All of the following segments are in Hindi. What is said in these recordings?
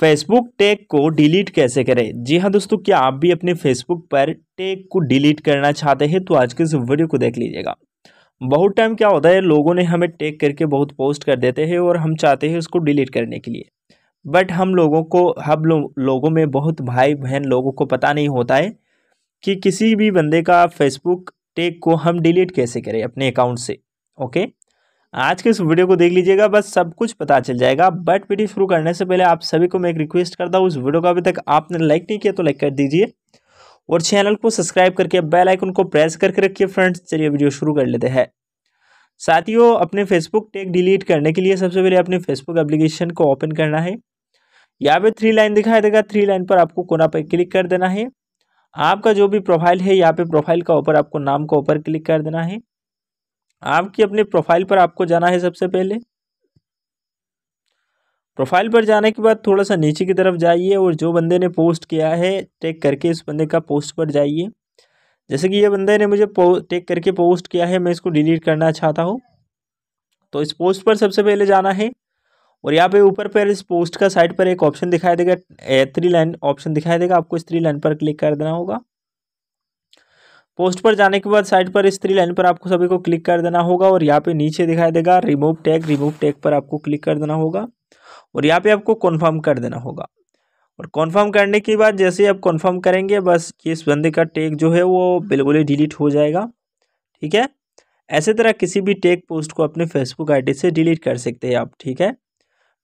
फेसबुक टैग को डिलीट कैसे करें जी हाँ दोस्तों क्या आप भी अपने फेसबुक पर टैग को डिलीट करना चाहते हैं तो आज के इस वीडियो को देख लीजिएगा बहुत टाइम क्या होता है लोगों ने हमें टैग करके बहुत पोस्ट कर देते हैं और हम चाहते हैं उसको डिलीट करने के लिए बट हम लोगों को हम लो, लोगों में बहुत भाई बहन लोगों को पता नहीं होता है कि किसी भी बंदे का फेसबुक टैग को हम डिलीट कैसे करें अपने अकाउंट से ओके आज के इस वीडियो को देख लीजिएगा बस सब कुछ पता चल जाएगा बट वीडियो शुरू करने से पहले आप सभी को मैं एक रिक्वेस्ट करता हूँ उस वीडियो को अभी तक आपने लाइक नहीं किया तो लाइक कर दीजिए और चैनल को सब्सक्राइब करके बेल आइकन को प्रेस करके रखिए फ्रेंड्स चलिए वीडियो शुरू कर लेते हैं साथियों अपने फेसबुक टेक डिलीट करने के लिए सबसे पहले अपने फेसबुक एप्लीकेशन को ओपन करना है यहाँ पे थ्री लाइन दिखाई देगा थ्री लाइन पर आपको कोना पर क्लिक कर देना है आपका जो भी प्रोफाइल है यहाँ पे प्रोफाइल का ऊपर आपको नाम का ऊपर क्लिक कर देना है आपकी अपनी प्रोफाइल पर आपको जाना है सबसे पहले प्रोफाइल पर जाने के बाद थोड़ा सा नीचे की तरफ जाइए और जो बंदे ने पोस्ट किया है टेक करके इस बंदे का पोस्ट पर जाइए जैसे कि ये बंदे ने मुझे टेक करके पोस्ट किया है मैं इसको डिलीट करना चाहता हूँ तो इस पोस्ट पर सबसे पहले जाना है और यहाँ पे ऊपर पर इस पोस्ट का साइड पर एक ऑप्शन दिखाई देगा थ्री लाइन ऑप्शन दिखाई देगा आपको इस थ्री लाइन पर क्लिक कर देना होगा पोस्ट पर जाने के बाद साइड पर इस थ्री लाइन पर आपको सभी को क्लिक कर देना होगा और यहाँ पे नीचे दिखाई देगा रिमूव टैग रिमूव टैग पर आपको क्लिक कर देना होगा और यहाँ पे आपको कन्फर्म कर देना होगा और कन्फर्म करने के बाद जैसे ही आप कन्फर्म करेंगे बस इस बंदे का टैग जो है वो बिल्कुल ही डिलीट हो जाएगा ठीक है ऐसे तरह किसी भी टैग पोस्ट को अपने फेसबुक डी से डिलीट कर सकते हैं आप ठीक है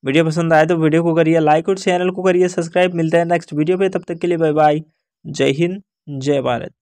वीडियो पसंद आए तो वीडियो को करिए लाइक और चैनल को करिए सब्सक्राइब मिलता है नेक्स्ट वीडियो पर तब तक के लिए बाय बाय जय हिंद जय भारत